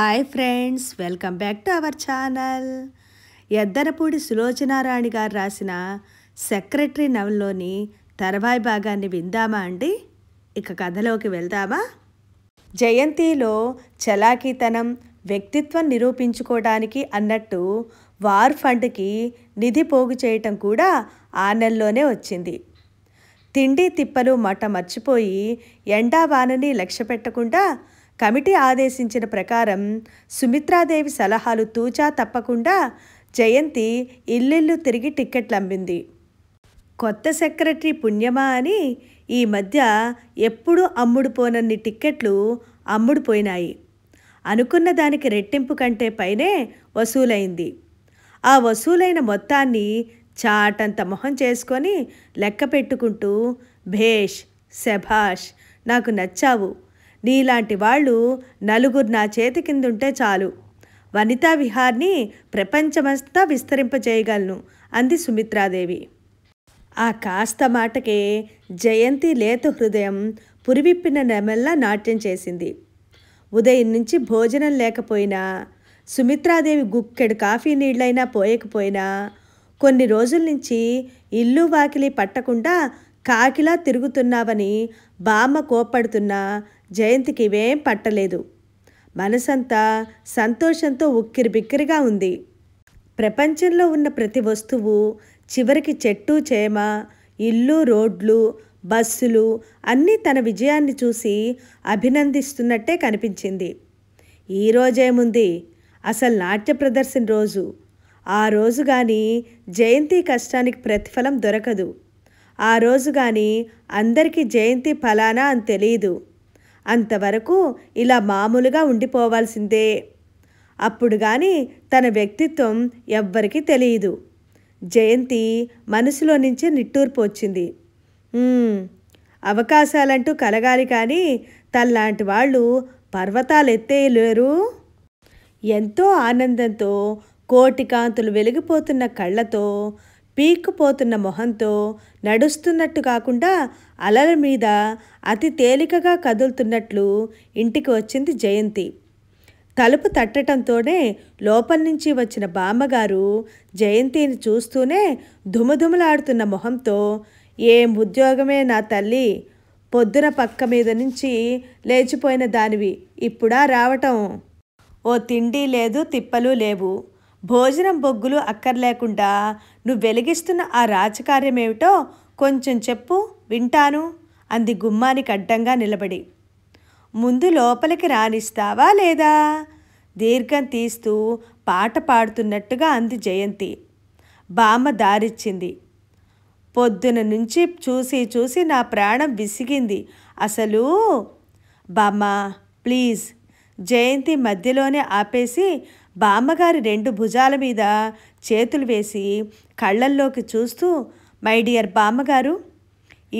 hi friends welcome back to our channel Yeddarapudi Sulochanarani గారు రాసిన secretary నవల్లోని తర్వాయి భాగాన్ని విందామా అండి ఇక కథలోకి వెళ్దామా జయంతిలో చలాకీతనం వ్యక్తిత్వం నిరూపించుకోవడానికి అన్నట్టు వార్ ఫండ్కి నిధి పోగు చేయటం కూడా ఆ నెలలోనే వచ్చింది తిండి తిప్పలు మట మర్చిపోయి ఎండా వానని లక్ష్య పెట్టకుండా కమిటీ ఆదేశించిన ప్రకారం సుమిత్రాదేవి సలహాలు తూచా తప్పకుండా జయంతి ఇల్లిల్లు తిరిగి టిక్కెట్లు అమ్మింది కొత్త సెక్రటరీ పుణ్యమా అని ఈ మధ్య ఎప్పుడూ అమ్ముడుపోనన్ని టిక్కెట్లు అమ్ముడుపోయినాయి అనుకున్న దానికి రెట్టింపు కంటే పైనే వసూలైంది ఆ వసూలైన మొత్తాన్ని చాటంత మొహం చేసుకొని లెక్క పెట్టుకుంటూ భేష్ శభాష్ నాకు నచ్చావు నీలాంటి వాళ్ళు నలుగురు నా చేతి కిందుంటే చాలు వనితా విహార్ని ప్రపంచమంతా విస్తరింపజేయగలను అంది సుమిత్రాదేవి ఆ కాస్త మాటకే జయంతి లేత హృదయం పురివిప్పిన నెమల్లా నాట్యం చేసింది ఉదయం నుంచి భోజనం లేకపోయినా సుమిత్రాదేవి గుక్కెడు కాఫీ నీళ్ళైనా పోయకపోయినా కొన్ని రోజుల నుంచి ఇల్లు వాకిలి పట్టకుండా కాకిలా తిరుగుతున్నావని బామ్మ కోపడుతున్నా జయంతికి ఇవేం పట్టలేదు మనసంతా సంతోషంతో ఉక్కిరిబిక్కిరిగా ఉంది ప్రపంచంలో ఉన్న ప్రతి వస్తువు చివరికి చెట్టు చేమ ఇల్లు రోడ్లు బస్సులు అన్నీ తన విజయాన్ని చూసి అభినందిస్తున్నట్టే కనిపించింది ఈ రోజేముంది అసలు నాట్య ప్రదర్శన రోజు ఆ రోజు కానీ జయంతి కష్టానికి ప్రతిఫలం దొరకదు ఆ రోజు కానీ అందరికీ జయంతి ఫలానా అని తెలియదు అంతవరకు ఇలా మామూలుగా ఉండిపోవాల్సిందే అప్పుడు కానీ తన వ్యక్తిత్వం ఎవ్వరికీ తెలియదు జయంతి మనసులో నుంచి నిట్టూర్పు వచ్చింది అవకాశాలంటూ కలగాలి కానీ తల్లాంటి వాళ్ళు పర్వతాలు ఎత్తేయలేరు ఎంతో ఆనందంతో కోటికాంతులు వెలిగిపోతున్న కళ్ళతో పీక్కుపోతున్న మొహంతో నడుస్తున్నట్టు కాకుండా అలల మీద అతి తేలికగా కదులుతున్నట్లు ఇంటికి వచ్చింది జయంతి తలుపు తట్టడంతోనే లోపల నుంచి వచ్చిన బామ్మగారు జయంతిని చూస్తూనే ధుమధుమలాడుతున్న మొహంతో ఏం ఉద్యోగమే నా తల్లి పొద్దున పక్క మీద నుంచి లేచిపోయిన దానివి ఇప్పుడా రావటం ఓ తిండి లేదు తిప్పలు లేవు భోజనం బొగ్గులు అక్కర్లేకుండా నువ్వు వెలిగిస్తున్న ఆ రాజకార్యమేమిటో కొంచెం చెప్పు వింటాను అంది గుమ్మానికి అడ్డంగా నిలబడి ముందు లోపలికి రానిస్తావా లేదా దీర్ఘం తీస్తూ పాట పాడుతున్నట్టుగా అంది జయంతి బామ్మ దారిచ్చింది పొద్దున నుంచి చూసి చూసి నా ప్రాణం విసిగింది అసలు బామ్మ ప్లీజ్ జయంతి మధ్యలోనే ఆపేసి బామ్మగారి రెండు భుజాల మీద చేతులు వేసి కళ్ళల్లోకి చూస్తూ మై డియర్ బామ్మగారు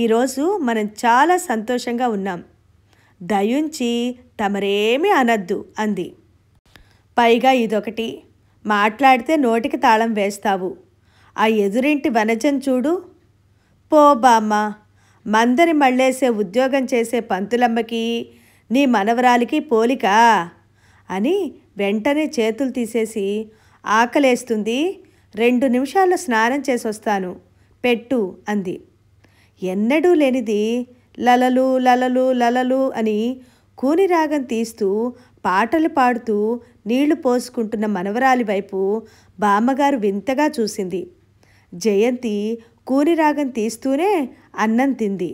ఈరోజు మనం చాలా సంతోషంగా ఉన్నాం దయుంచి తమరేమీ అనద్దు అంది పైగా ఇదొకటి మాట్లాడితే నోటికి తాళం వేస్తావు ఆ ఎదురింటి వనజం చూడు పో బామ్మ మందరి మళ్ళేసే ఉద్యోగం చేసే పంతులమ్మకి నీ మనవరాలికి పోలిక అని వెంటనే చేతులు తీసేసి ఆకలేస్తుంది రెండు నిమిషాల్లో స్నానం చేసి వస్తాను పెట్టు అంది ఎన్నడూ లేనిది లలలు లలలు లలలు అని కూని రాగం తీస్తూ పాటలు పాడుతూ నీళ్లు పోసుకుంటున్న మనవరాలి వైపు బామ్మగారు వింతగా చూసింది జయంతి కూని రాగం తీస్తూనే అన్నం తింది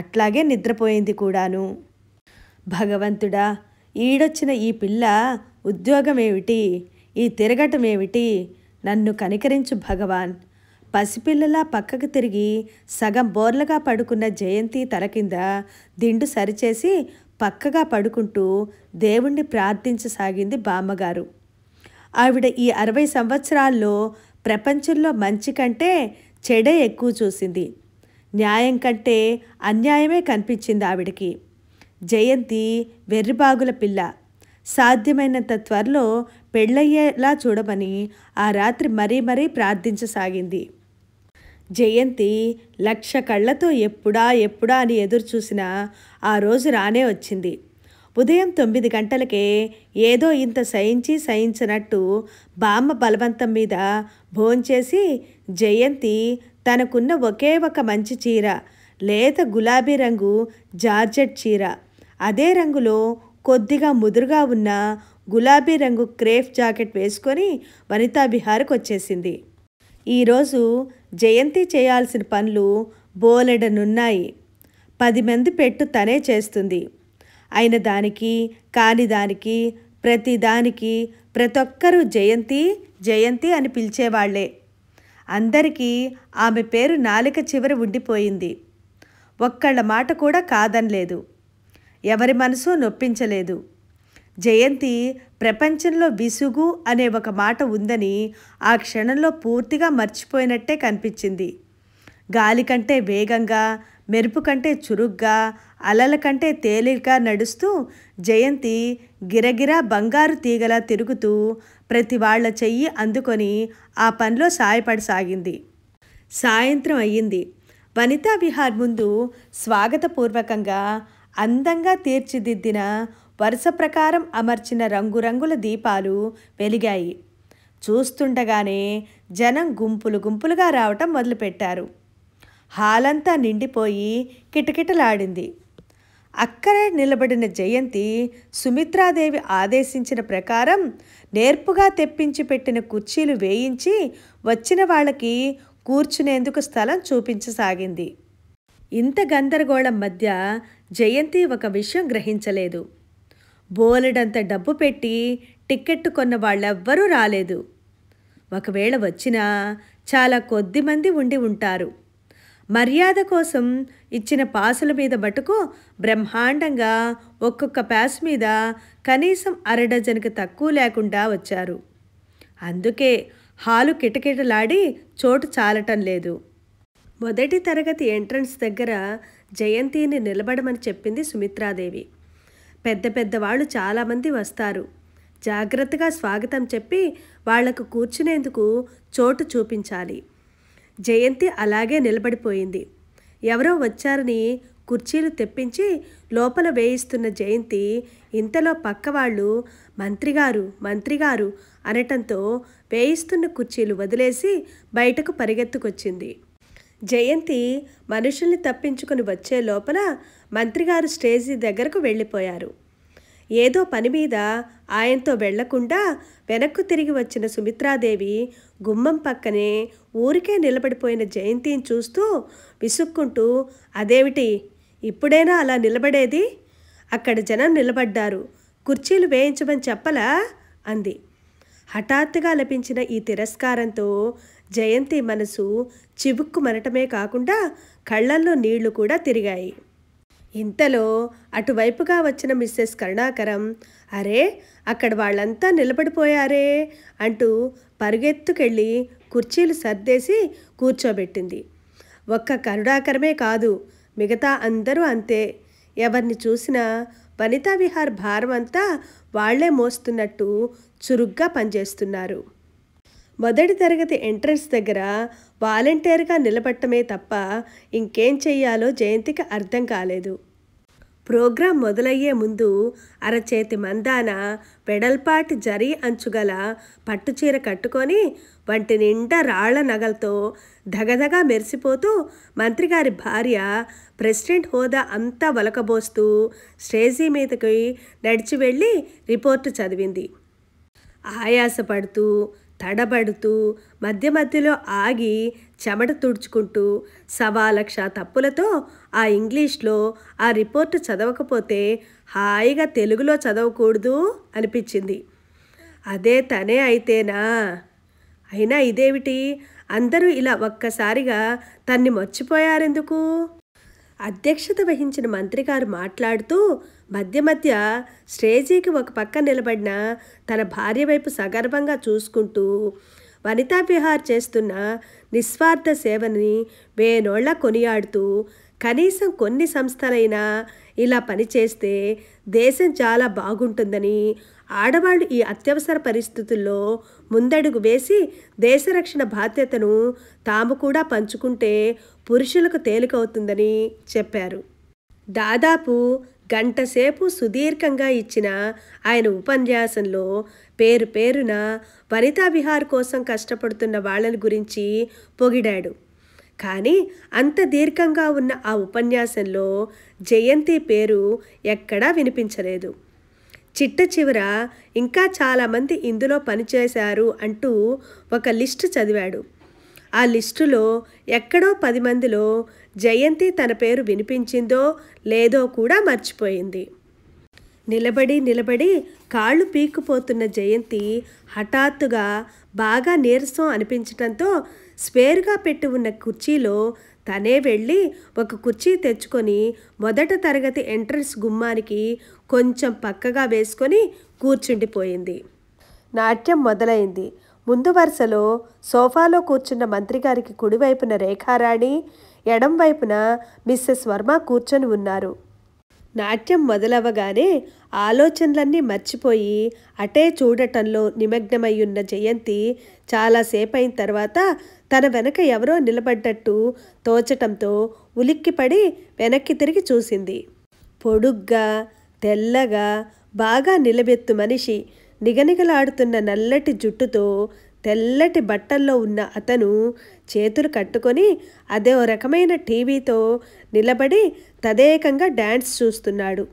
అట్లాగే నిద్రపోయింది కూడాను భగవంతుడా ఈడొచ్చిన ఈ పిల్ల ఉద్యోగమేమిటి ఈ తిరగటమేమిటి నన్ను కనికరించు భగవాన్ పసిపిల్లలా పక్కకు తిరిగి సగం బోర్లగా పడుకున్న జయంతి తల కింద దిండు సరిచేసి పక్కగా పడుకుంటూ దేవుణ్ణి ప్రార్థించసాగింది బామ్మగారు ఆవిడ ఈ అరవై సంవత్సరాల్లో ప్రపంచంలో మంచి కంటే చెడే ఎక్కువ చూసింది న్యాయం కంటే అన్యాయమే కనిపించింది ఆవిడకి జయంతి వెర్రిబాగుల పిల్ల సాధ్యమైనంత త్వరలో పెళ్ళయ్యేలా చూడమని ఆ రాత్రి మరీ మరీ ప్రార్థించసాగింది జయంతి లక్ష కళ్ళతో ఎప్పుడా ఎప్పుడా అని ఎదురు చూసినా ఆ రోజు రానే వచ్చింది ఉదయం తొమ్మిది గంటలకే ఏదో ఇంత సయించి సహించినట్టు బామ్మ బలవంతం మీద భోంచేసి జయంతి తనకున్న ఒకే ఒక మంచి చీర లేత గులాబీ రంగు జార్జెట్ చీర అదే రంగులో కొద్దిగా ముదురుగా ఉన్న గులాబీ రంగు క్రేఫ్ జాకెట్ వేసుకొని వనితా బిహార్కు వచ్చేసింది ఈరోజు జయంతి చేయాల్సిన పనులు బోలెడనున్నాయి పది మంది పెట్టు తనే చేస్తుంది అయిన దానికి కాని దానికి ప్రతి దానికి ప్రతి ఒక్కరూ జయంతి జయంతి అని పిలిచేవాళ్లే అందరికీ ఆమె పేరు నాలిక చివర ఉండిపోయింది ఒక్కళ్ళ మాట కూడా కాదనలేదు ఎవరి మనసు నొప్పించలేదు జయంతి ప్రపంచంలో విసుగు అనే ఒక మాట ఉందని ఆ క్షణంలో పూర్తిగా మర్చిపోయినట్టే కనిపించింది గాలి కంటే వేగంగా మెరుపు కంటే చురుగ్గా అలల కంటే తేలిక నడుస్తూ జయంతి గిరగిరా బంగారు తీగలా తిరుగుతూ ప్రతి వాళ్ల చెయ్యి అందుకొని ఆ పనిలో సాయపడసాగింది సాయంత్రం అయ్యింది వనితా విహార్ ముందు స్వాగతపూర్వకంగా అందంగా తీర్చిదిద్దిన వరుస ప్రకారం అమర్చిన రంగురంగుల దీపాలు వెలిగాయి చూస్తుండగానే జనం గుంపులు గుంపులుగా రావటం మొదలుపెట్టారు హాలంతా నిండిపోయి కిటకిటలాడింది అక్కడే నిలబడిన జయంతి సుమిత్రాదేవి ఆదేశించిన ప్రకారం నేర్పుగా తెప్పించి పెట్టిన కుర్చీలు వేయించి వచ్చిన వాళ్ళకి కూర్చునేందుకు స్థలం చూపించసాగింది ఇంత గందరగోళం మధ్య జయంతి ఒక విషయం గ్రహించలేదు బోలెడంత డబ్బు పెట్టి టిక్కెట్టు కొన్న వాళ్ళెవ్వరూ రాలేదు ఒకవేళ వచ్చినా చాలా కొద్ది మంది ఉండి ఉంటారు మర్యాద కోసం ఇచ్చిన పాసుల మీద మటుకు బ్రహ్మాండంగా ఒక్కొక్క ప్యాస్ మీద కనీసం అరడజనకు తక్కువ లేకుండా వచ్చారు అందుకే హాలు కిటకిటలాడి చోటు చాలటం లేదు మొదటి తరగతి ఎంట్రన్స్ దగ్గర జయంతిని నిలబడమని చెప్పింది సుమిత్రాదేవి పెద్ద పెద్దవాళ్ళు చాలామంది వస్తారు జాగ్రత్తగా స్వాగతం చెప్పి వాళ్లకు కూర్చునేందుకు చోటు చూపించాలి జయంతి అలాగే నిలబడిపోయింది ఎవరో వచ్చారని కుర్చీలు తెప్పించి లోపల వేయిస్తున్న జయంతి ఇంతలో పక్కవాళ్ళు మంత్రిగారు మంత్రిగారు అనటంతో వేయిస్తున్న కుర్చీలు వదిలేసి బయటకు పరిగెత్తుకొచ్చింది జయంతి మనుషుల్ని తప్పించుకుని వచ్చే లోపల మంత్రిగారు స్టేజి దగ్గరకు వెళ్ళిపోయారు ఏదో పని మీద ఆయనతో వెళ్లకుండా వెనక్కు తిరిగి వచ్చిన సుమిత్రాదేవి గుమ్మం పక్కనే ఊరికే నిలబడిపోయిన జయంతిని చూస్తూ విసుక్కుంటూ అదేమిటి ఇప్పుడైనా అలా నిలబడేది అక్కడ జనం నిలబడ్డారు కుర్చీలు వేయించమని చెప్పలా అంది హఠాత్తుగా లభించిన ఈ తిరస్కారంతో జయంతి మనసు చివుక్కు మనటమే కాకుండా కళ్ళల్లో నీళ్లు కూడా తిరిగాయి ఇంతలో అటువైపుగా వచ్చిన మిస్సెస్ కరుణాకరం అరే అక్కడ వాళ్ళంతా నిలబడిపోయారే అంటూ పరుగెత్తుకెళ్ళి కుర్చీలు సర్దేసి కూర్చోబెట్టింది ఒక్క కరుణాకరమే కాదు మిగతా అందరూ అంతే ఎవరిని చూసినా వనితా విహార్ భారం అంతా వాళ్లే మోస్తున్నట్టు చురుగ్గా పనిచేస్తున్నారు మొదటి తరగతి ఎంట్రన్స్ దగ్గర వాలంటీర్గా నిలబట్టమే తప్ప ఇంకేం చెయ్యాలో జయంతికి అర్థం కాలేదు ప్రోగ్రాం మొదలయ్యే ముందు అరచేతి మందాన పెడల్పాటి జరీ అంచుగల పట్టుచీర కట్టుకొని వంటి నిండా రాళ్ల నగలతో ధగధగా మెరిసిపోతూ మంత్రిగారి భార్య ప్రెసిడెంట్ హోదా అంతా వలకబోస్తూ స్టేజీ మీదకి నడిచి వెళ్ళి రిపోర్టు చదివింది ఆయాసపడుతూ తడబడుతూ మధ్య మధ్యలో ఆగి చెమట తుడుచుకుంటూ సవా లక్ష తప్పులతో ఆ ఇంగ్లీష్లో ఆ రిపోర్ట్ చదవకపోతే హాయిగా తెలుగులో చదవకూడదు అనిపించింది అదే తనే అయితేనా అయినా ఇదేమిటి అందరూ ఇలా ఒక్కసారిగా తన్ని మర్చిపోయారెందుకు అధ్యక్షత వహించిన మంత్రి గారు మాట్లాడుతూ మధ్య మధ్య స్టేజీకి ఒక పక్క నిలబడిన తన భార్య వైపు సగర్భంగా చూసుకుంటూ వనితా విహార్ చేస్తున్న నిస్వార్థ సేవని వేనోళ్ల కొనియాడుతూ కనీసం కొన్ని సంస్థలైనా ఇలా పనిచేస్తే దేశం చాలా బాగుంటుందని ఆడవాళ్ళు ఈ అత్యవసర పరిస్థితుల్లో ముందడుగు వేసి దేశరక్షణ బాధ్యతను తాము కూడా పంచుకుంటే పురుషులకు తేలికవుతుందని చెప్పారు దాదాపు గంటసేపు సుదీర్ఘంగా ఇచ్చిన ఆయన ఉపన్యాసంలో పేరు పేరున వనితా విహార్ కోసం కష్టపడుతున్న వాళ్ళని గురించి పొగిడాడు కానీ అంత దీర్ఘంగా ఉన్న ఆ ఉపన్యాసంలో జయంతి పేరు ఎక్కడా వినిపించలేదు చిట్ట చివర ఇంకా చాలామంది ఇందులో పనిచేశారు అంటూ ఒక లిస్ట్ చదివాడు ఆ లిస్టులో ఎక్కడో పది మందిలో జయంతి తన పేరు వినిపించిందో లేదో కూడా మర్చిపోయింది నిలబడి నిలబడి కాళ్ళు పీక్కుపోతున్న జయంతి హఠాత్తుగా బాగా నీరసం అనిపించడంతో స్పేర్గా పెట్టి ఉన్న కుర్చీలో తనే వెళ్ళి ఒక కుర్చీ తెచ్చుకొని మొదట తరగతి ఎంట్రన్స్ గుమ్మానికి కొంచెం పక్కగా వేసుకొని కూర్చుండిపోయింది నాట్యం మొదలైంది ముందు వరుసలో సోఫాలో కూర్చున్న మంత్రిగారికి కుడివైపున రేఖారాణి ఎడం వైపున మిస్సెస్ వర్మ కూర్చొని ఉన్నారు నాట్యం మొదలవగానే ఆలోచనలన్నీ మర్చిపోయి అటే చూడటంలో నిమగ్నమయ్యున్న జయంతి చాలాసేపు అయిన తర్వాత తన వెనక ఎవరో నిలబడ్డట్టు తోచటంతో ఉలిక్కిపడి వెనక్కి తిరిగి చూసింది పొడుగ్గా తెల్లగా బాగా నిలబెత్తు మనిషి నిగనిగలాడుతున్న నల్లటి జుట్టుతో తెల్లటి బట్టల్లో ఉన్న అతను చేతులు కట్టుకొని అదే రకమైన టీవీతో నిలబడి తదేకంగా డ్యాన్స్ చూస్తున్నాడు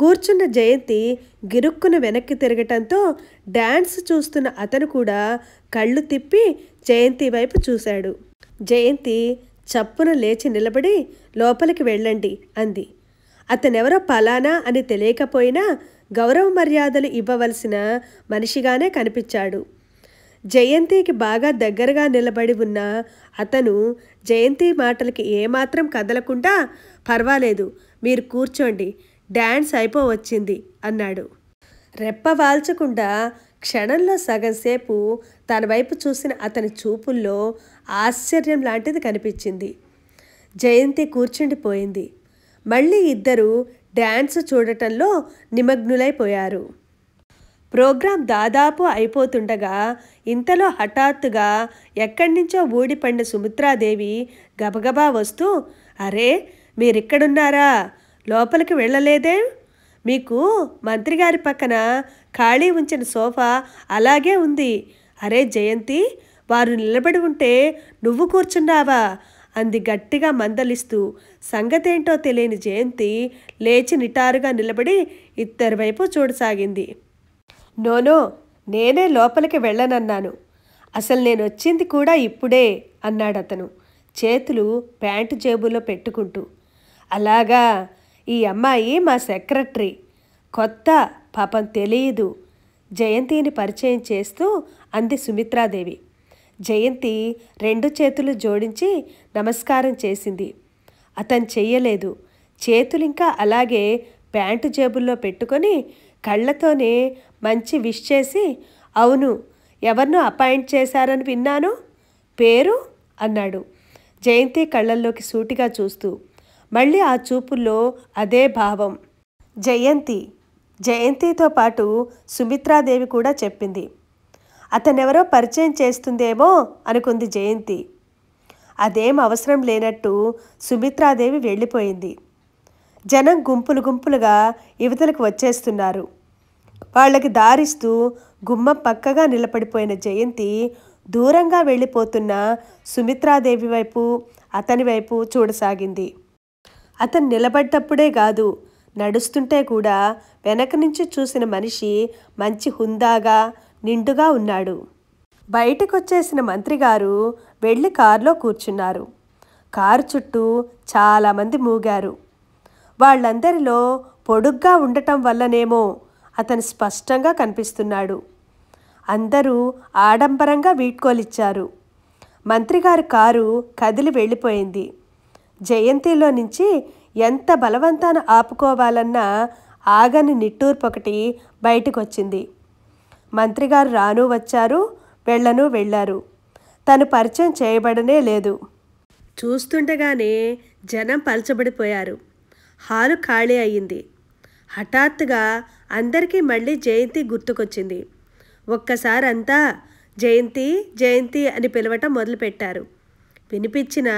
కూర్చున్న జయంతి గిరుక్కున వెనక్కి తిరగటంతో డ్యాన్స్ చూస్తున్న అతను కూడా కళ్ళు తిప్పి జయంతి వైపు చూశాడు జయంతి చప్పున లేచి నిలబడి లోపలికి వెళ్ళండి అంది అతనెవరో పలానా అని తెలియకపోయినా గౌరవ మర్యాదలు ఇవ్వవలసిన మనిషిగానే కనిపించాడు జయంతికి బాగా దగ్గరగా నిలబడి ఉన్న అతను జయంతి మాటలకి ఏమాత్రం కదలకుండా పర్వాలేదు మీరు కూర్చోండి డ్యాన్స్ అయిపోవచ్చింది అన్నాడు రెప్ప వాల్చకుండా క్షణంలో సగంసేపు తన వైపు చూసిన అతని చూపుల్లో ఆశ్చర్యం లాంటిది కనిపించింది జయంతి కూర్చుండిపోయింది మళ్ళీ ఇద్దరు డ్యాన్స్ చూడటంలో నిమగ్నులైపోయారు ప్రోగ్రాం దాదాపు అయిపోతుండగా ఇంతలో హఠాత్తుగా ఎక్కడి నుంచో ఊడిపడిన సుమిత్రాదేవి గబగబా వస్తూ అరే మీరిక్కడున్నారా లోపలికి వెళ్ళలేదే మీకు మంత్రిగారి పక్కన ఖాళీ ఉంచిన సోఫా అలాగే ఉంది అరే జయంతి వారు నిలబడి ఉంటే నువ్వు కూర్చున్నావా అంది గట్టిగా మందలిస్తూ సంగతేంటో తెలియని జయంతి లేచి నిటారుగా నిలబడి ఇద్దరి వైపు చూడసాగింది నోనో నేనే లోపలికి వెళ్ళనన్నాను అసలు నేను వచ్చింది కూడా ఇప్పుడే అన్నాడతను చేతులు ప్యాంటు జేబులో పెట్టుకుంటూ అలాగా ఈ అమ్మాయి మా సెక్రటరీ కొత్త పాపం తెలియదు జయంతిని పరిచయం చేస్తూ అంది సుమిత్రాదేవి జయంతి రెండు చేతులు జోడించి నమస్కారం చేసింది అతను చెయ్యలేదు చేతులింకా అలాగే ప్యాంటు జేబుల్లో పెట్టుకొని కళ్ళతోనే మంచి విష్ చేసి అవును ఎవరినో అపాయింట్ చేశారని విన్నాను పేరు అన్నాడు జయంతి కళ్ళల్లోకి సూటిగా చూస్తూ మళ్ళీ ఆ చూపుల్లో అదే భావం జయంతి జయంతితో పాటు సుమిత్రాదేవి కూడా చెప్పింది అతనెవరో పరిచయం చేస్తుందేమో అనుకుంది జయంతి అదేం అవసరం లేనట్టు సుమిత్రాదేవి వెళ్ళిపోయింది జనం గుంపులు గుంపులుగా యువతలకు వచ్చేస్తున్నారు వాళ్ళకి దారిస్తూ గుమ్మ పక్కగా నిలబడిపోయిన జయంతి దూరంగా వెళ్ళిపోతున్న సుమిత్రాదేవి వైపు అతని వైపు చూడసాగింది అతను నిలబడ్డప్పుడే కాదు నడుస్తుంటే కూడా వెనక నుంచి చూసిన మనిషి మంచి హుందాగా నిండుగా ఉన్నాడు బయటకొచ్చేసిన మంత్రి గారు వెళ్ళి కారులో కూర్చున్నారు కారు చుట్టూ చాలామంది మూగారు వాళ్ళందరిలో పొడుగ్గా ఉండటం వల్లనేమో అతను స్పష్టంగా కనిపిస్తున్నాడు అందరూ ఆడంబరంగా వీడ్కోలిచ్చారు మంత్రిగారు కారు కదిలి వెళ్ళిపోయింది జయంతిలో నుంచి ఎంత బలవంతాన ఆపుకోవాలన్న ఆగని నిట్టూర్పొకటి బయటకొచ్చింది మంత్రిగారు రాను వచ్చారు వెళ్ళను వెళ్ళారు తను పరిచయం చేయబడనే లేదు చూస్తుండగానే జనం పలచబడిపోయారు హాలు ఖాళీ అయింది హఠాత్తుగా అందరికీ మళ్ళీ జయంతి గుర్తుకొచ్చింది ఒక్కసారంతా జయంతి జయంతి అని పిలవటం మొదలుపెట్టారు వినిపించిన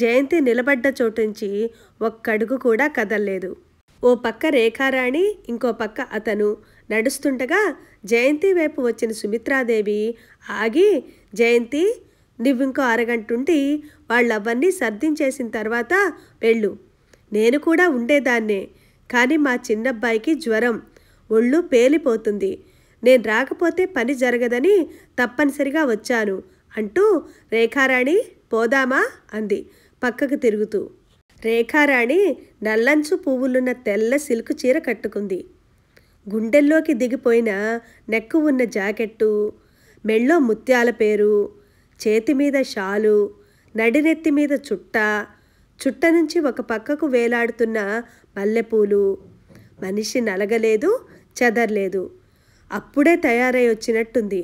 జయంతి నిలబడ్డ చోటు నుంచి ఒక్కడుగు కూడా కదల్లేదు ఓ పక్క రేఖారాణి ఇంకో పక్క అతను నడుస్తుండగా జయంతి వైపు వచ్చిన సుమిత్రాదేవి ఆగి జయంతి నువ్వింకో అరగంటుండి వాళ్ళవన్నీ సర్దించేసిన తర్వాత వెళ్ళు నేను కూడా ఉండేదాన్నే కానీ మా చిన్నబ్బాయికి జ్వరం ఒళ్ళు పేలిపోతుంది నేను రాకపోతే పని జరగదని తప్పనిసరిగా వచ్చాను అంటూ రేఖారాణి పోదామా అంది పక్కకు తిరుగుతూ రేఖారాణి నల్లంచు పువ్వులున్న తెల్ల సిల్క్ చీర కట్టుకుంది గుండెల్లోకి దిగిపోయిన నెక్కు ఉన్న జాకెట్టు మెళ్ళో ముత్యాల పేరు చేతి మీద షాలు నడినెత్తి మీద చుట్ట చుట్ట నుంచి ఒక పక్కకు వేలాడుతున్న మల్లెపూలు మనిషి నలగలేదు చెదర్లేదు అప్పుడే తయారై వచ్చినట్టుంది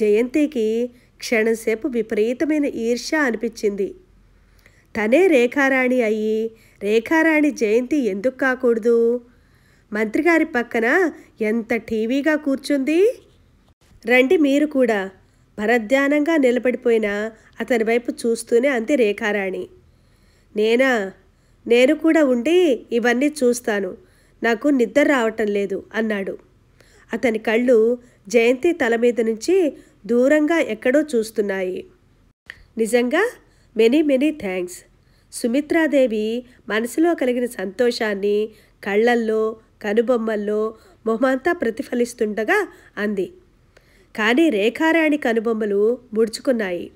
జయంతికి క్షణంసేపు విపరీతమైన ఈర్ష అనిపించింది తనే రేఖారాణి అయ్యి రేఖారాణి జయంతి ఎందుకు కాకూడదు మంత్రిగారి పక్కన ఎంత టీవీగా కూర్చుంది రండి మీరు కూడా భరధ్యానంగా నిలబడిపోయిన అతని వైపు చూస్తూనే అంది రేఖారాణి నేనా నేను కూడా ఉండి ఇవన్నీ చూస్తాను నాకు నిద్ర రావటం లేదు అన్నాడు అతని కళ్ళు జయంతి తల మీద నుంచి దూరంగా ఎక్కడో చూస్తున్నాయి నిజంగా మెనీ మెనీ థ్యాంక్స్ సుమిత్రాదేవి మనసులో కలిగిన సంతోషాన్ని కళ్ళల్లో కనుబొమ్మల్లో మొహమంతా ప్రతిఫలిస్తుండగా అంది కానీ రేఖారాణి కనుబొమ్మలు ముడుచుకున్నాయి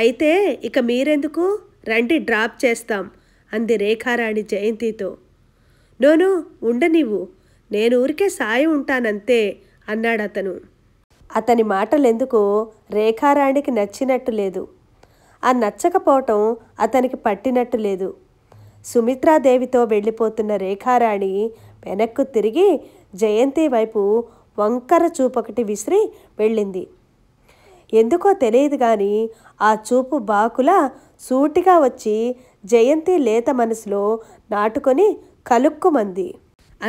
అయితే ఇక మీరెందుకు రండి డ్రాప్ చేస్తాం అంది రేఖారాణి జయంతితో నోను ఉండనివ్వు నేను ఊరికే సాయం ఉంటానంతే అన్నాడతను అతని మాటలెందుకో రేఖారాణికి నచ్చినట్టు లేదు ఆ నచ్చకపోవటం అతనికి పట్టినట్టు లేదు సుమిత్రాదేవితో వెళ్ళిపోతున్న రేఖారాణి వెనక్కు తిరిగి జయంతి వైపు వంకర చూపొకటి విసిరి వెళ్ళింది ఎందుకో తెలియదు కానీ ఆ చూపు బాకుల సూటిగా వచ్చి జయంతి లేత మనసులో నాటుకొని కలుక్కుమంది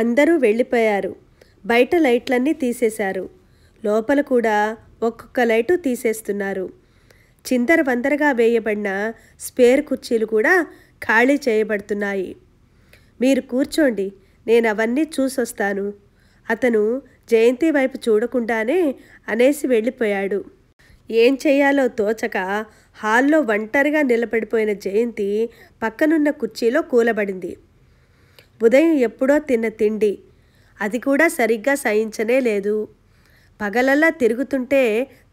అందరూ వెళ్ళిపోయారు బయట లైట్లన్నీ తీసేశారు లోపల కూడా ఒక్కొక్క లైటు తీసేస్తున్నారు చిందర వందరగా వేయబడిన స్పేర్ కుర్చీలు కూడా ఖాళీ చేయబడుతున్నాయి మీరు కూర్చోండి నేను అవన్నీ చూసొస్తాను అతను జయంతి వైపు చూడకుండానే అనేసి వెళ్ళిపోయాడు ఏం చేయాలో తోచక హాల్లో ఒంటరిగా నిలబడిపోయిన జయంతి పక్కనున్న కుర్చీలో కూలబడింది ఉదయం ఎప్పుడో తిన్న తిండి అది కూడా సరిగ్గా సహించనే లేదు పగలల్లా తిరుగుతుంటే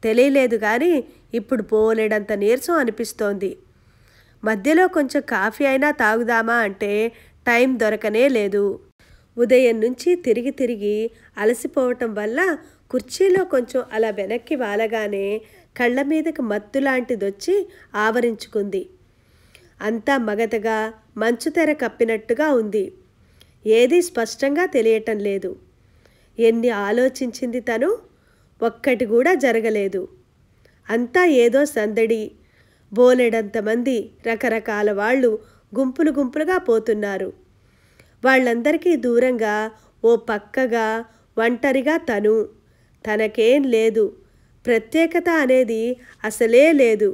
తెలియలేదు కానీ ఇప్పుడు పోలేడంత నీరసం అనిపిస్తోంది మధ్యలో కొంచెం కాఫీ అయినా తాగుదామా అంటే టైం దొరకనే లేదు ఉదయం నుంచి తిరిగి తిరిగి అలసిపోవటం వల్ల కుర్చీలో కొంచెం అలా వెనక్కి వాలగానే కళ్ళ మీదకి మత్తు లాంటిదొచ్చి ఆవరించుకుంది అంతా మగతగా మంచు తెర కప్పినట్టుగా ఉంది ఏదీ స్పష్టంగా తెలియటం లేదు ఎన్ని ఆలోచించింది తను ఒక్కటి కూడా జరగలేదు అంతా ఏదో సందడి బోలెడంతమంది రకరకాల వాళ్ళు గుంపులు గుంపులుగా పోతున్నారు వాళ్ళందరికీ దూరంగా ఓ పక్కగా ఒంటరిగా తను తనకేం లేదు ప్రత్యేకత అనేది అసలే లేదు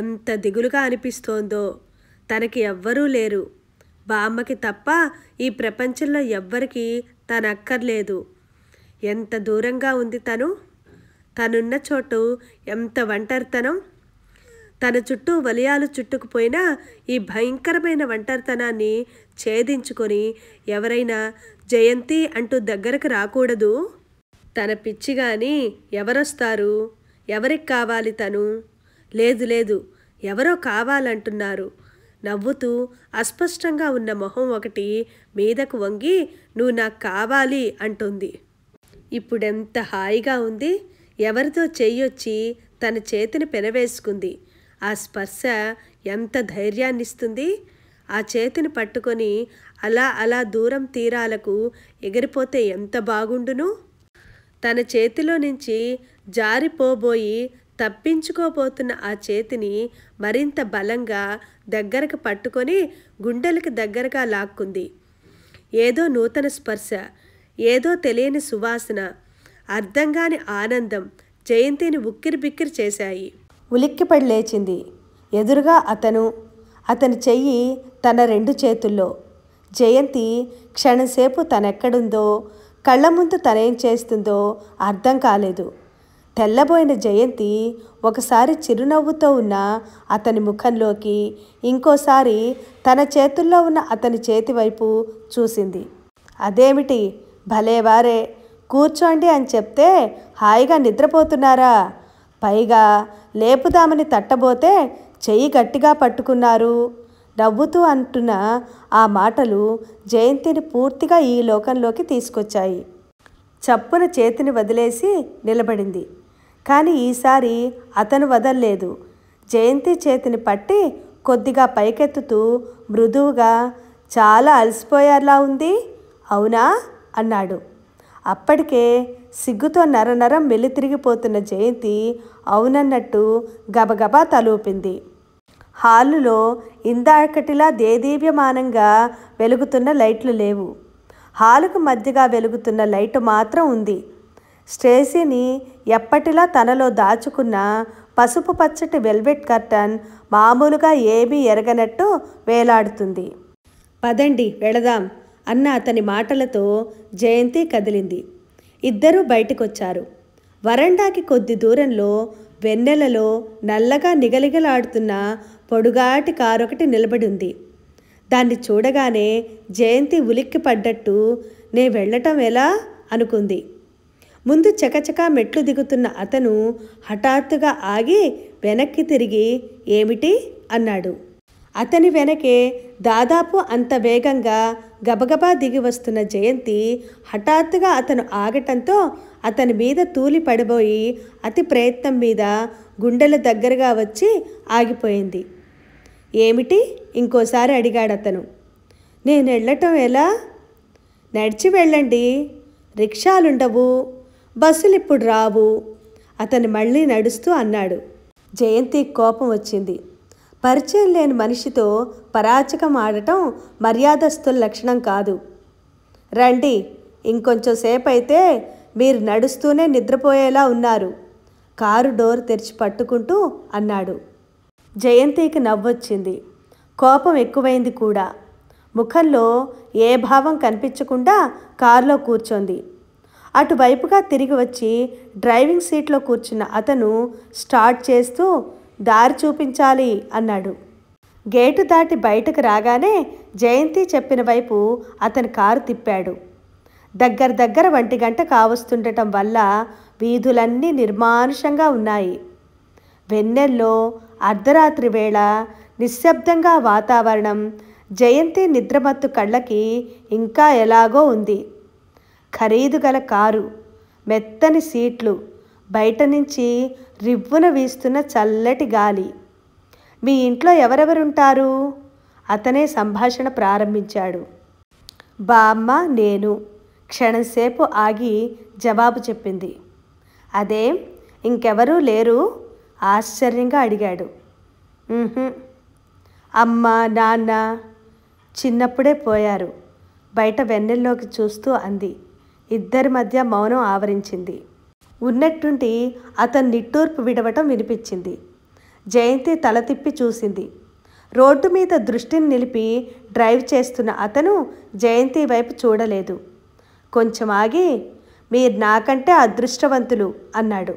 ఎంత దిగులుగా అనిపిస్తోందో తనకి ఎవ్వరూ లేరు బామ్మకి తప్ప ఈ ప్రపంచంలో ఎవ్వరికీ తనక్కర్లేదు ఎంత దూరంగా ఉంది తను తనున్న చోటు ఎంత ఒంటరితనం తన చుట్టూ వలయాలు చుట్టుకుపోయినా ఈ భయంకరమైన ఒంటరితనాన్ని ఛేదించుకొని ఎవరైనా జయంతి అంటూ దగ్గరకు రాకూడదు తన పిచ్చి కానీ ఎవరొస్తారు ఎవరికి కావాలి తను లేదు లేదు ఎవరో కావాలంటున్నారు నవ్వుతూ అస్పష్టంగా ఉన్న మొహం ఒకటి మీదకు వంగి నువ్వు నాకు కావాలి అంటుంది ఇప్పుడెంత హాయిగా ఉంది ఎవరితో చేయొచ్చి తన చేతిని పెనవేసుకుంది ఆ స్పర్శ ఎంత ధైర్యాన్నిస్తుంది ఆ చేతిని పట్టుకొని అలా అలా దూరం తీరాలకు ఎగిరిపోతే ఎంత బాగుండును తన చేతిలో నుంచి జారిపోబోయి తప్పించుకోబోతున్న ఆ చేతిని మరింత బలంగా దగ్గరకు పట్టుకొని గుండెలకు దగ్గరగా లాక్కుంది ఏదో నూతన స్పర్శ ఏదో తెలియని సువాసన అర్థంగాని ఆనందం జయంతిని ఉక్కిరి బిక్కిరి చేశాయి ఉలిక్కిపడి లేచింది ఎదురుగా అతను అతని చెయ్యి తన రెండు చేతుల్లో జయంతి క్షణంసేపు తనెక్కడుందో కళ్ళ ముందు తనేం చేస్తుందో అర్థం కాలేదు తెల్లబోయిన జయంతి ఒకసారి చిరునవ్వుతో ఉన్న అతని ముఖంలోకి ఇంకోసారి తన చేతుల్లో ఉన్న అతని చేతి వైపు చూసింది అదేమిటి భలేవారే కూర్చోండి అని చెప్తే హాయిగా నిద్రపోతున్నారా పైగా లేపుదామని తట్టబోతే చెయ్యి గట్టిగా పట్టుకున్నారు నవ్వుతూ అంటున్న ఆ మాటలు జయంతిని పూర్తిగా ఈ లోకంలోకి తీసుకొచ్చాయి చప్పున చేతిని వదిలేసి నిలబడింది కానీ ఈసారి అతను వదల్లేదు జయంతి చేతిని పట్టి కొద్దిగా పైకెత్తుతూ మృదువుగా చాలా అలసిపోయేలా ఉంది అవునా అన్నాడు అప్పటికే సిగ్గుతో నరనరం వెలితిరిగిపోతున్న జయంతి అవునన్నట్టు గబగబా తలూపింది హాలులో ఇందాకటిలా దేదీవ్యమానంగా వెలుగుతున్న లైట్లు లేవు హాలుకు మధ్యగా వెలుగుతున్న లైట్ మాత్రం ఉంది స్టేసీని ఎప్పటిలా తనలో దాచుకున్న పసుపు పచ్చటి వెల్వెట్ కర్టన్ మామూలుగా ఏమీ ఎరగనట్టు వేలాడుతుంది పదండి వెళదాం అన్న అతని మాటలతో జయంతి కదిలింది ఇద్దరూ బయటకొచ్చారు వరండాకి కొద్ది దూరంలో వెన్నెలలో నల్లగా నిగలిగలాడుతున్న పొడుగాటి కారొకటి నిలబడి ఉంది దాన్ని చూడగానే జయంతి ఉలిక్కి పడ్డట్టు నే వెళ్ళటం ఎలా అనుకుంది ముందు చకచకా మెట్లు దిగుతున్న అతను హఠాత్తుగా ఆగి వెనక్కి తిరిగి ఏమిటి అన్నాడు అతని వెనకే దాదాపు అంత వేగంగా గబగబా దిగి వస్తున్న జయంతి హఠాత్తుగా అతను ఆగటంతో అతని మీద తూలి పడిపోయి అతి ప్రయత్నం మీద గుండెల దగ్గరగా వచ్చి ఆగిపోయింది ఏమిటి ఇంకోసారి అడిగాడు అతను నేను వెళ్ళటం ఎలా నడిచి వెళ్ళండి రిక్షాలుండవు బస్సులు ఇప్పుడు రావు అతను మళ్ళీ నడుస్తూ అన్నాడు జయంతి కోపం వచ్చింది పరిచయం లేని మనిషితో పరాచకం ఆడటం మర్యాదస్తుల లక్షణం కాదు రండి ఇంకొంచెం అయితే మీరు నడుస్తూనే నిద్రపోయేలా ఉన్నారు కారు డోర్ తెరిచి పట్టుకుంటూ అన్నాడు జయంతికి నవ్వొచ్చింది కోపం ఎక్కువైంది కూడా ముఖంలో ఏ భావం కనిపించకుండా కారులో కూర్చోంది అటువైపుగా తిరిగి వచ్చి డ్రైవింగ్ సీట్లో కూర్చున్న అతను స్టార్ట్ చేస్తూ దారి చూపించాలి అన్నాడు గేటు దాటి బయటకు రాగానే జయంతి చెప్పిన వైపు అతని కారు తిప్పాడు దగ్గర దగ్గర వంటి గంట కావస్తుండటం వల్ల వీధులన్నీ నిర్మానుషంగా ఉన్నాయి వెన్నెల్లో అర్ధరాత్రి వేళ నిశ్శబ్దంగా వాతావరణం జయంతి నిద్రమత్తు కళ్ళకి ఇంకా ఎలాగో ఉంది ఖరీదు కారు మెత్తని సీట్లు బయట నుంచి రివ్వున వీస్తున్న చల్లటి గాలి మీ ఇంట్లో ఎవరెవరుంటారు అతనే సంభాషణ ప్రారంభించాడు బామ్మ నేను క్షణంసేపు ఆగి జవాబు చెప్పింది అదే ఇంకెవరూ లేరు ఆశ్చర్యంగా అడిగాడు అమ్మ నాన్న చిన్నప్పుడే పోయారు బయట వెన్నెల్లోకి చూస్తూ అంది ఇద్దరి మధ్య మౌనం ఆవరించింది ఉన్నట్టుండి అతని నిట్టూర్పు విడవటం వినిపించింది జయంతి తల తిప్పి చూసింది రోడ్డు మీద దృష్టిని నిలిపి డ్రైవ్ చేస్తున్న అతను జయంతి వైపు చూడలేదు కొంచెం ఆగి మీరు నాకంటే అదృష్టవంతులు అన్నాడు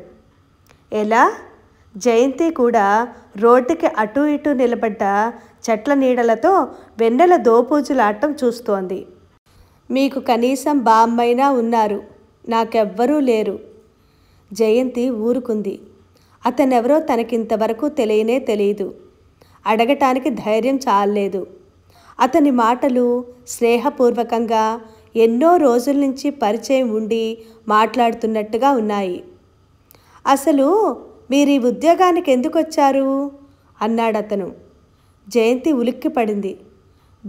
ఎలా జయంతి కూడా రోడ్డుకి అటు ఇటు నిలబడ్డ చెట్ల నీడలతో వెన్నెల దోపూజులాడటం చూస్తోంది మీకు కనీసం బామ్మైనా ఉన్నారు నాకెవ్వరూ లేరు జయంతి ఊరుకుంది అతనెవరో తనకింతవరకు తెలియనే తెలియదు అడగటానికి ధైర్యం చాలలేదు అతని మాటలు స్నేహపూర్వకంగా ఎన్నో రోజుల నుంచి పరిచయం ఉండి మాట్లాడుతున్నట్టుగా ఉన్నాయి అసలు మీరు ఈ ఉద్యోగానికి ఎందుకు వచ్చారు అన్నాడతను జయంతి ఉలిక్కిపడింది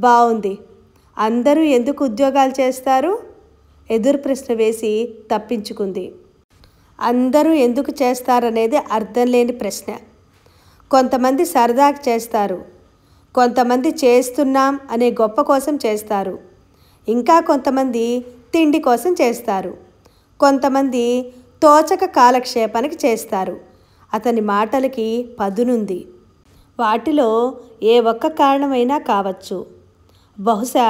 బాగుంది అందరూ ఎందుకు ఉద్యోగాలు చేస్తారు ఎదురు ప్రశ్న వేసి తప్పించుకుంది అందరూ ఎందుకు చేస్తారనేది అర్థం లేని ప్రశ్న కొంతమంది సరదాకి చేస్తారు కొంతమంది చేస్తున్నాం అనే గొప్ప కోసం చేస్తారు ఇంకా కొంతమంది తిండి కోసం చేస్తారు కొంతమంది తోచక కాలక్షేపానికి చేస్తారు అతని మాటలకి పదునుంది వాటిలో ఏ ఒక్క కారణమైనా కావచ్చు బహుశా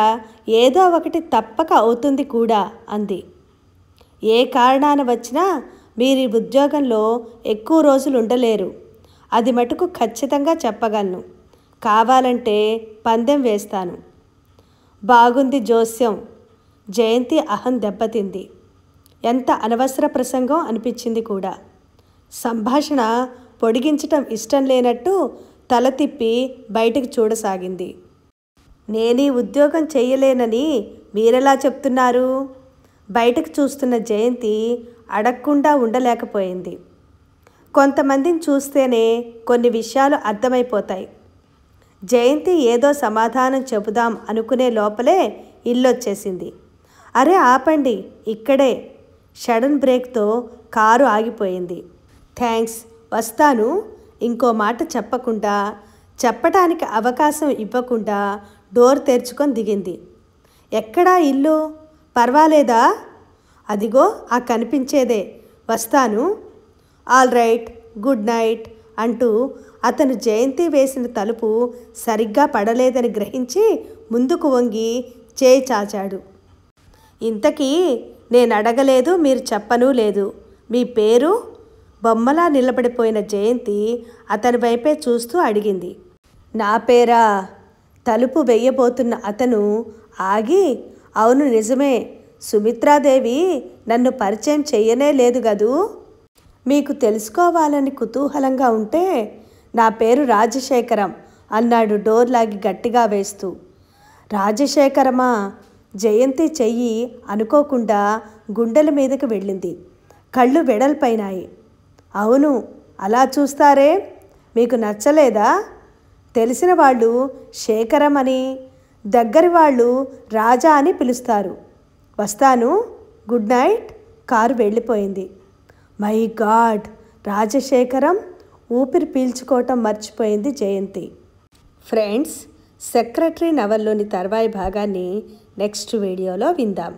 ఏదో ఒకటి తప్పక అవుతుంది కూడా అంది ఏ కారణాన వచ్చినా మీరు ఈ ఉద్యోగంలో ఎక్కువ రోజులు ఉండలేరు అది మటుకు ఖచ్చితంగా చెప్పగలను కావాలంటే పందెం వేస్తాను బాగుంది జోస్యం జయంతి అహం దెబ్బతింది ఎంత అనవసర ప్రసంగం అనిపించింది కూడా సంభాషణ పొడిగించటం ఇష్టం లేనట్టు తల తిప్పి బయటకు చూడసాగింది నేనీ ఉద్యోగం చేయలేనని మీరెలా చెప్తున్నారు బయటకు చూస్తున్న జయంతి అడగకుండా ఉండలేకపోయింది కొంతమందిని చూస్తేనే కొన్ని విషయాలు అర్థమైపోతాయి జయంతి ఏదో సమాధానం చెబుదాం అనుకునే లోపలే ఇల్లొచ్చేసింది అరే ఆపండి ఇక్కడే షడన్ బ్రేక్తో కారు ఆగిపోయింది థ్యాంక్స్ వస్తాను ఇంకో మాట చెప్పకుండా చెప్పటానికి అవకాశం ఇవ్వకుండా డోర్ తెరుచుకొని దిగింది ఎక్కడా ఇల్లు పర్వాలేదా అదిగో ఆ కనిపించేదే వస్తాను ఆల్ రైట్ గుడ్ నైట్ అంటూ అతను జయంతి వేసిన తలుపు సరిగ్గా పడలేదని గ్రహించి ముందుకు వంగి చేయి చాచాడు ఇంతకీ నేను అడగలేదు మీరు చెప్పనూ లేదు మీ పేరు బొమ్మలా నిలబడిపోయిన జయంతి అతని వైపే చూస్తూ అడిగింది నా పేరా తలుపు వెయ్యబోతున్న అతను ఆగి అవును నిజమే సుమిత్రాదేవి నన్ను పరిచయం చెయ్యనే లేదు గదూ మీకు తెలుసుకోవాలని కుతూహలంగా ఉంటే నా పేరు రాజశేఖరం అన్నాడు డోర్ లాగి గట్టిగా వేస్తూ రాజశేఖరమా జయంతి చెయ్యి అనుకోకుండా గుండెల మీదకి వెళ్ళింది కళ్ళు వెడల్పైనాయి అవును అలా చూస్తారే మీకు నచ్చలేదా తెలిసిన వాళ్ళు శేఖరం అని దగ్గరి వాళ్ళు రాజా అని పిలుస్తారు వస్తాను గుడ్ నైట్ కారు వెళ్ళిపోయింది మై గాడ్ రాజశేఖరం ఊపిరి పీల్చుకోవటం మర్చిపోయింది జయంతి ఫ్రెండ్స్ సెక్రటరీ నవల్లోని తర్వాయి భాగాన్ని నెక్స్ట్ వీడియోలో విందాం